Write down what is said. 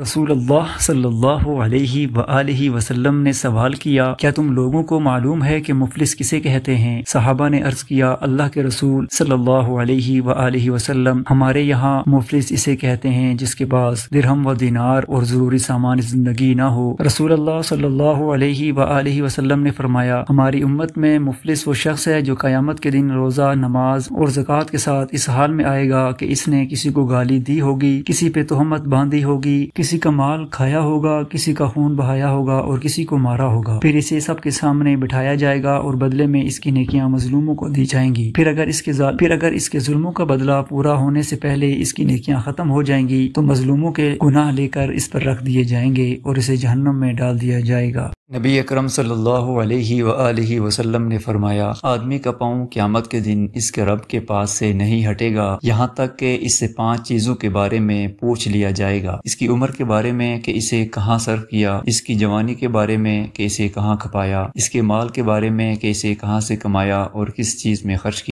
रसूल अल्लाह सल्लल्लाहु अलैहि वआलैहि वसल्लम ने सवाल किया क्या तुम लोगों को मालूम है कि मुफलिस किसे कहते हैं सहाबा ने अर्ज किया अल्लाह के रसूल सल्लल्लाहु अलैहि वआलैहि वसल्लम हमारे यहाँ मुफलिस इसे कहते हैं जिसके पास दिरहम व दिनार और जरूरी सामान जिंदगी ना हो रसूल अल्लाह सल्लल्लाहु अलैहि वआलैहि वसल्लम ने फरमाया हमारी उम्मत में मुफलिस वो शख्स है जो क्यामत के दिन रोज़ा नमाज और जक़ात के साथ इस हाल में आएगा की इसने किसी को गाली दी होगी किसी पे तोहमत बांधी होगी किसी का माल खाया होगा किसी का खून बहाया होगा और किसी को मारा होगा फिर इसे सबके सामने बिठाया जाएगा और बदले में इसकी नेकियां मजलूमों को दी जाएंगी फिर अगर इसके फिर अगर इसके जुल्मों का बदला पूरा होने से पहले इसकी नेकियां खत्म हो जाएंगी तो मजलूमों के गुनाह लेकर इस पर रख दिए जाएंगे और इसे जहनम में डाल दिया जाएगा नबी अकरम सल्लल्लाहु अलैहि वसल्लम ने फरमाया आदमी का पाँव क़्यामत के दिन इसके रब के पास से नहीं हटेगा यहाँ तक के इससे पांच चीज़ों के बारे में पूछ लिया जाएगा इसकी उम्र उम्र के बारे में कि इसे कहाँ सर्व किया इसकी जवानी के बारे में कि इसे कहाँ खपाया इसके माल के बारे में कि इसे कहाँ से कमाया और किस चीज़ में खर्च किया